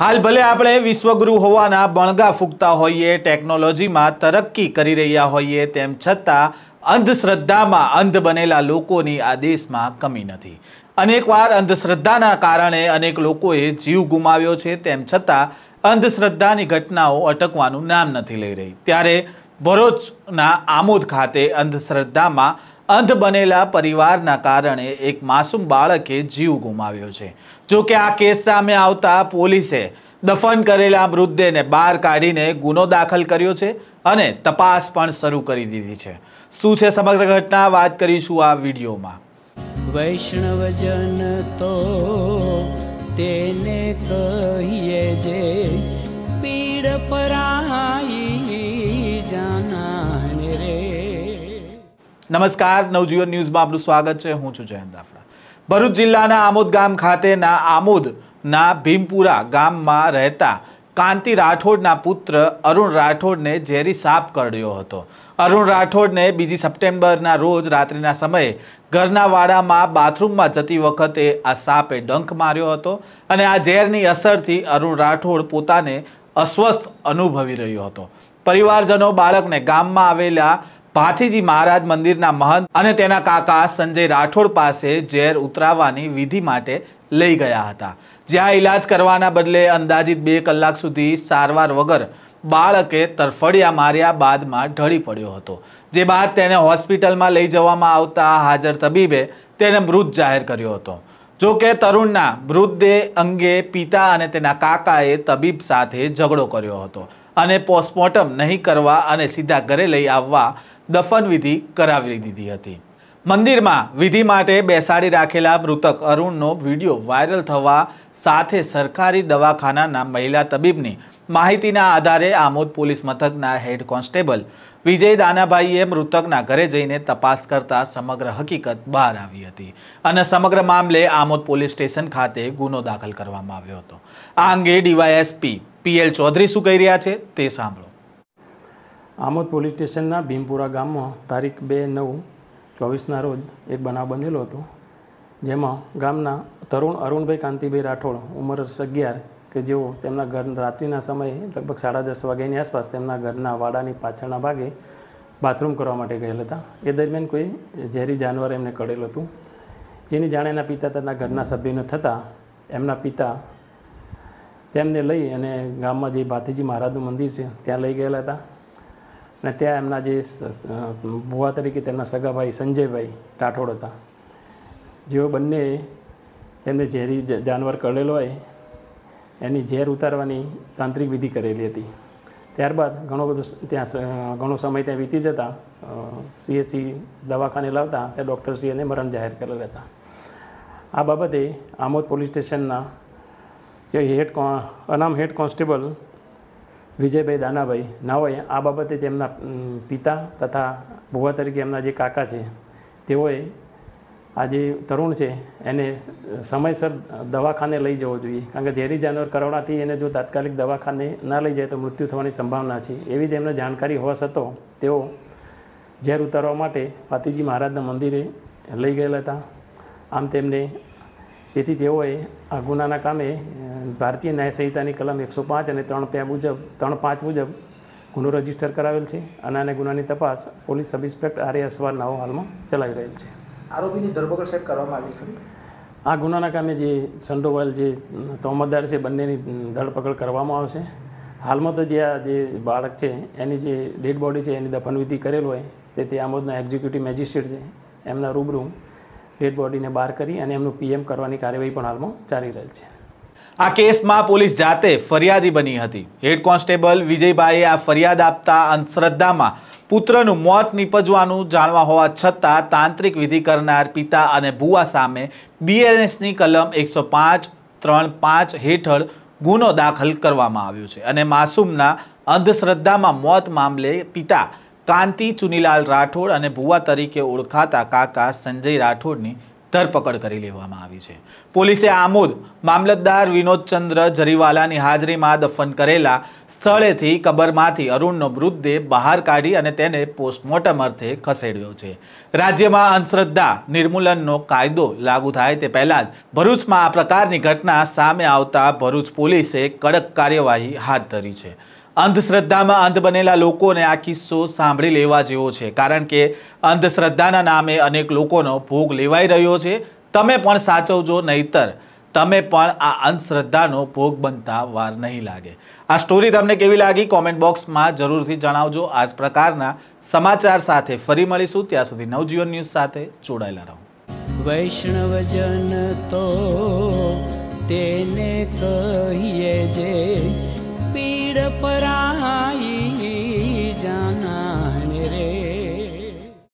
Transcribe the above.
હાલ ભલે આપણે વિશ્વગુરુ હોવાના બણગા ફૂંકતા હોઈએ ટેકનોલોજીમાં તરક્કી કરી રહ્યા હોઈએ તેમ છતાં અંધશ્રદ્ધામાં અંધ બનેલા લોકોની આ દેશમાં કમી નથી અનેકવાર અંધશ્રદ્ધાના કારણે અનેક લોકોએ જીવ ગુમાવ્યો છે તેમ છતાં અંધશ્રદ્ધાની ઘટનાઓ અટકવાનું નામ નથી લઈ રહી ત્યારે ભરૂચના આમોદ ખાતે અંધશ્રદ્ધામાં અંધ બનેલા પરિવારના કારણે એક માસૂમ બાળકે જીવ ગુમાવ્યો છે જોકે આ કેસ સામે આવતા પોલીસે દફન કરેલા મૃતદેહને બહાર કાઢીને ગુનો દાખલ કર્યો છે અને તપાસ પણ શરૂ કરી દીધી છે શું છે સમગ્ર ઘટના વાત કરીશું આ વિડીયોમાં વૈષ્ણવજન તો તેને કર નમસ્કાર નવજીવન ન્યૂઝમાં આપનું સ્વાગત છે હું છું જયંત દાફડા ભરૂચ જિલ્લાના આમોદ ગામ ખાતેના આમોદના ભીમપુરા ગામમાં રહેતા કાંતિ રાઠોડના પુત્ર અરુણ રાઠોડને ઝેરી સાપ કરડ્યો હતો અરુણ રાઠોડને બીજી સપ્ટેમ્બરના રોજ રાત્રિના સમયે ઘરના વાડામાં બાથરૂમમાં જતી વખતે આ સાપે ડંખ માર્યો હતો અને આ ઝેરની અસરથી અરુણ રાઠોડ પોતાને અસ્વસ્થ અનુભવી રહ્યો હતો પરિવારજનો બાળકને ગામમાં આવેલા ભાથીજી મહારાજ મંદિરના મહંત અને તેના કાકા સંજય રાઠોડ પાસે ઝેર ઉતરાવવાની વિધિ માટે લઈ ગયા હતા જ્યાં ઇલાજ કરવાના બદલે અંદાજિત બે કલાક સુધી સારવાર વગર બાળકે તરફડિયા માર્યા બાદમાં ઢળી પડ્યો હતો જે બાદ તેને હોસ્પિટલમાં લઈ જવામાં આવતા હાજર તબીબે તેને મૃત જાહેર કર્યો હતો જો કે તરુણના મૃતદેહ અંગે પિતા અને તેના કાકાએ તબીબ સાથે ઝઘડો કર્યો હતો અને પોસ્ટમોર્ટમ નહીં કરવા અને સીધા ઘરે લઈ આવવા દફનવિધિ કરાવી દીધી હતી મંદિરમાં વિધિ માટે બેસાડી રાખેલા મૃતક અરુણનો વિડીયો વાયરલ થવા સાથે સરકારી દવાખાનાના મહિલા તબીબની માહિતીના આધારે આમોદ પોલીસ મથકના હેડ કોન્સ્ટેબલ વિજય દાનાભાઈએ મૃતકના ઘરે જઈને તપાસ કરતા સમગ્ર હકીકત બહાર આવી હતી અને સમગ્ર મામલે આમોદ પોલીસ સ્ટેશન ખાતે ગુનો દાખલ કરવામાં આવ્યો હતો આ અંગે ડીવાયએસપી પીએલ ચૌધરી શું કહી રહ્યા છે તે સાંભળો આમોદ પોલીસ સ્ટેશનના ભીમપુરા ગામમાં તારીખ બે નવ ચોવીસના રોજ એક બનાવ બનેલો હતો જેમાં ગામના તરુણ અરુણભાઈ કાંતિભાઈ રાઠોડ ઉંમર અગિયાર કે જેઓ તેમના ઘર રાત્રિના સમયે લગભગ સાડા દસ વાગ્યાની આસપાસ તેમના ઘરના વાડાની પાછળના ભાગે બાથરૂમ કરવા માટે ગયેલા હતા એ દરમિયાન કોઈ ઝેરી જાનવર એમને કરેલું હતું જેની જાણ એના પિતા તેના ઘરના સભ્યને થતાં એમના પિતા તેમને લઈ અને ગામમાં જે ભાતીજી મહારાજનું મંદિર છે ત્યાં લઈ ગયેલા હતા અને ત્યાં એમના જે ભુવા તરીકે તેમના સગાભાઈ સંજયભાઈ રાઠોડ હતા જેઓ બંને તેમને ઝેરી જાનવર કરડેલો હોય એની ઝેર ઉતારવાની તાંત્રિક વિધિ કરેલી હતી ત્યારબાદ ઘણો બધો ત્યાં ઘણો સમય ત્યાં વીતી જતા સીએચસી દવાખાને લાવતા તે ડૉક્ટરશ્રી એને મરણ જાહેર કરેલા હતા આ બાબતે આમોદ પોલીસ સ્ટેશનના હેડ અનામ હેડ કોન્સ્ટેબલ વિજયભાઈ દાનાભાઈ નાઓએ આ બાબતે તેમના પિતા તથા ભુવા તરીકે એમના જે કાકા છે તેઓએ આ જે તરુણ છે એને સમયસર દવાખાને લઈ જવો જોઈએ કારણ કે ઝેરી જાનવર કરોડાથી એને જો તાત્કાલિક દવાખાને ના લઈ જાય તો મૃત્યુ થવાની સંભાવના છે એવી તેમને જાણકારી હોવા છતાં તેઓ ઝેર ઉતારવા માટે પાતીજી મહારાજના મંદિરે લઈ ગયેલા હતા આમ તેમને તેથી તેઓએ આ ગુનાના કામે ભારતીય ન્યાય સંહિતાની કલમ એકસો પાંચ અને ત્રણ બે મુજબ ત્રણ પાંચ મુજબ ગુનો રજીસ્ટર કરાવેલ છે અને આને ગુનાની તપાસ police sub inspector R Asvar નાઓ હાલમાં ચલાવી રહેલ છે આરોપીની ધરપકડ સાહેબ કરવામાં આવી છે આ ગુનાના કામે જે સંડોવાયેલ જે તોમતદાર છે બંનેની ધરપકડ કરવામાં આવશે હાલમાં તો જે આ જે બાળક છે એની જે ડેડ બોડી છે એની દફનવિધિ કરેલ હોય તે તે આમોદના એક્ઝિક્યુટિવ મેજિસ્ટ્રેટ છે એમના રૂબરૂ ડેડ બોડીને બહાર કરી અને એમનું પીએમ કરવાની કાર્યવાહી પણ હાલમાં ચાલી રહેલ છે આ કેસમાં પોલીસ જાતે ફરિયાદી બની હતી હેડ કોન્સ્ટેબલ વિજયભાઈએ આ ફરિયાદ આપતા અંધશ્રદ્ધામાં પુત્રનું મોત નીપજવાનું જાણવા હોવા છતાં તાંત્રિક વિધિ કરનાર પિતા અને ભુવા સામે બીએનએસની કલમ એકસો પાંચ ત્રણ પાંચ હેઠળ ગુનો દાખલ કરવામાં આવ્યો છે અને માસૂમના અંધશ્રદ્ધામાં મોત મામલે પિતા કાંતિ ચુનીલાલ રાઠોડ અને ભુવા તરીકે ઓળખાતા કાકા સંજય રાઠોડની ધરપકડ કરી લેવામાં આવી છે પોલીસે આમોદ મામલતદાર વિનોદચંદ્ર જરીવાલાની હાજરીમાં દફન કરેલા સ્થળેથી કબરમાંથી અરુણનો મૃતદેહ બહાર કાઢી અને તેને પોસ્ટમોર્ટમ અર્થે ખસેડ્યો છે રાજ્યમાં અંધશ્રદ્ધા નિર્મૂલનનો કાયદો લાગુ થાય તે પહેલાં જ ભરૂચમાં આ પ્રકારની ઘટના સામે આવતા ભરૂચ પોલીસે કડક કાર્યવાહી હાથ ધરી છે અંધશ્રદ્ધામાં અંધ બનેલા લોકોને આ કિસ્સો સાંભળી લેવા જેવો છે કારણ કે અંધશ્રદ્ધાના નામે અનેક લોકોનો ભોગ લેવાઈ રહ્યો છે તમે પણ સાચવજો નહીતર તમે પણ આ અંધશ્રદ્ધાનો ભોગ બનતા વાર નહીં લાગે આ સ્ટોરી તમને કેવી લાગી કોમેન્ટ બોક્સમાં જરૂરથી જણાવજો આ જ પ્રકારના સમાચાર સાથે ફરી મળીશું ત્યાં સુધી નવજીવન ન્યૂઝ સાથે જોડાયેલા રહો વૈષ્ણવજન તો તેને કહે